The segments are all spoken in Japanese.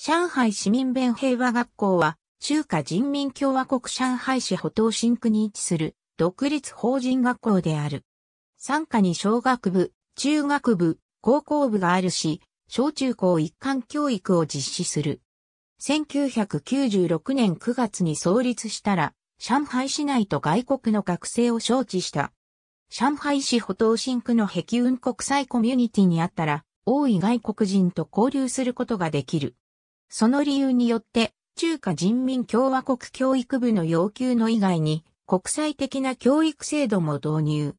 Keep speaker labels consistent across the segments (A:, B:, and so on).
A: 上海市民弁平和学校は、中華人民共和国上海市保東新区に位置する独立法人学校である。参加に小学部、中学部、高校部があるし、小中高一貫教育を実施する。1996年9月に創立したら、上海市内と外国の学生を招致した。上海市保東新区の碧雲国際コミュニティにあったら、多い外国人と交流することができる。その理由によって、中華人民共和国教育部の要求の以外に、国際的な教育制度も導入。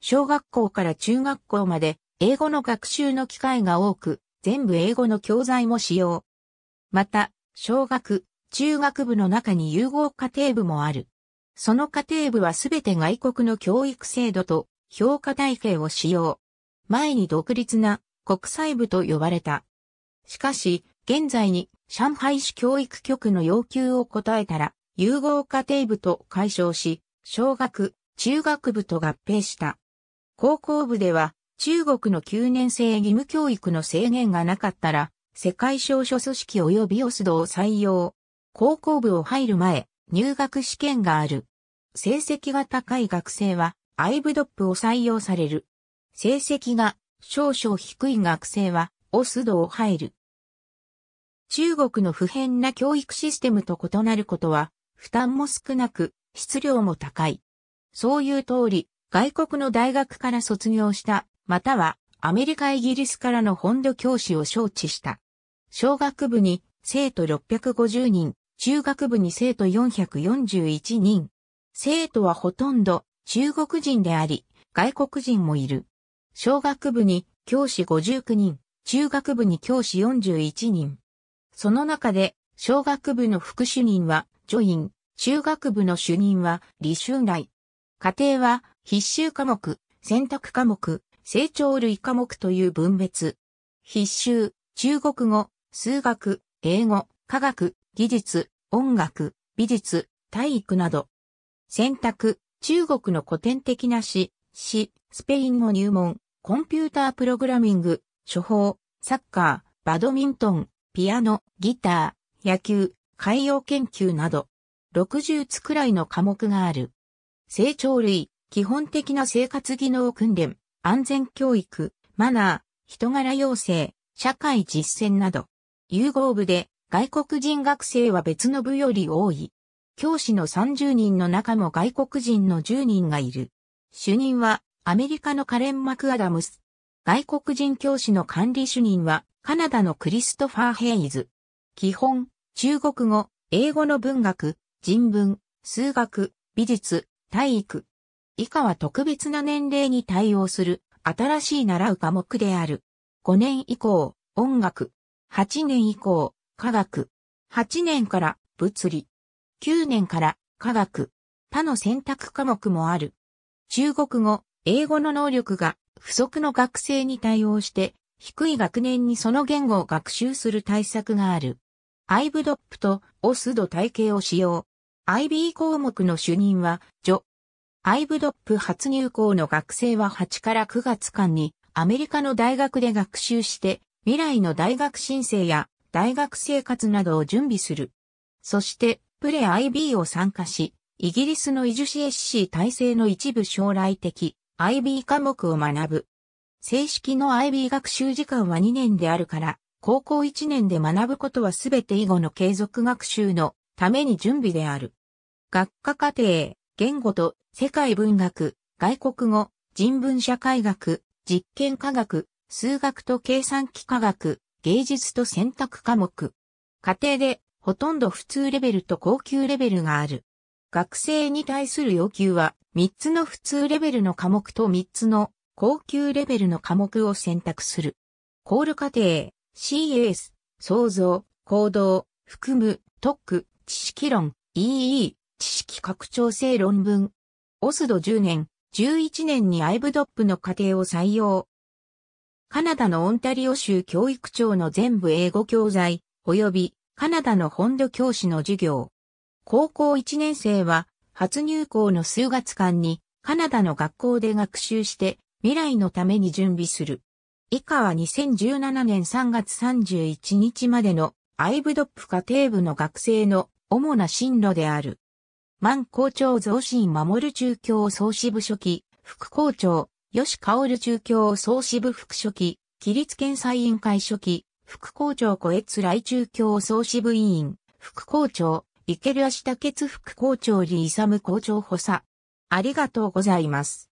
A: 小学校から中学校まで、英語の学習の機会が多く、全部英語の教材も使用。また、小学、中学部の中に融合家庭部もある。その家庭部はすべて外国の教育制度と評価体系を使用。前に独立な国際部と呼ばれた。しかし、現在に上海市教育局の要求を答えたら、融合家庭部と解消し、小学、中学部と合併した。高校部では、中国の9年生義務教育の制限がなかったら、世界少書組織及びオスドを採用。高校部を入る前、入学試験がある。成績が高い学生は、アイブドップを採用される。成績が少々低い学生は、オスドを入る。中国の不変な教育システムと異なることは、負担も少なく、質量も高い。そういう通り、外国の大学から卒業した、またはアメリカイギリスからの本土教師を招致した。小学部に生徒650人、中学部に生徒441人。生徒はほとんど中国人であり、外国人もいる。小学部に教師59人、中学部に教師41人。その中で、小学部の副主任は、助員、中学部の主任は、履修内。家庭は、必修科目、選択科目、成長類科目という分別。必修、中国語、数学、英語、科学、技術、音楽、美術、体育など。選択、中国の古典的な詩、詩、スペイン語入門、コンピュータープログラミング、処方、サッカー、バドミントン、ピアノ、ギター、野球、海洋研究など、60つくらいの科目がある。成長類、基本的な生活技能訓練、安全教育、マナー、人柄養成、社会実践など、融合部で外国人学生は別の部より多い。教師の30人の中も外国人の10人がいる。主任はアメリカのカレン・マクアダムス。外国人教師の管理主任はカナダのクリストファー・ヘイズ。基本、中国語、英語の文学、人文、数学、美術、体育。以下は特別な年齢に対応する新しい習う科目である。5年以降、音楽。8年以降、科学。8年から物理。9年から科学。他の選択科目もある。中国語、英語の能力が不足の学生に対応して低い学年にその言語を学習する対策がある。IVDOP と o s d 体系を使用。IB 項目の主任は、女。IVDOP 初入校の学生は8から9月間にアメリカの大学で学習して未来の大学申請や大学生活などを準備する。そしてプレ IB を参加し、イギリスのイジュシエッシー体制の一部将来的 IB 科目を学ぶ。正式の IB 学習時間は2年であるから、高校1年で学ぶことはすべて以後の継続学習のために準備である。学科課程、言語と世界文学、外国語、人文社会学、実験科学、数学と計算機科学、芸術と選択科目。課程でほとんど普通レベルと高級レベルがある。学生に対する要求は3つの普通レベルの科目と3つの高級レベルの科目を選択する。コール過程、CS、創造、行動、含む、特区、知識論、EE、知識拡張性論文。オスド10年、11年にアイブドップの過程を採用。カナダのオンタリオ州教育庁の全部英語教材、及びカナダの本土教師の授業。高校1年生は、初入校の数月間に、カナダの学校で学習して、未来のために準備する。以下は2017年3月31日までのアイブドップ家庭部の学生の主な進路である。万校長増進守る中京総支部書記、副校長、吉香織中京総支部副書記、起立検査委員会書記、副校長小越来中京総支部委員、副校長、池良足竹副校長李勇校長補佐。ありがとうございます。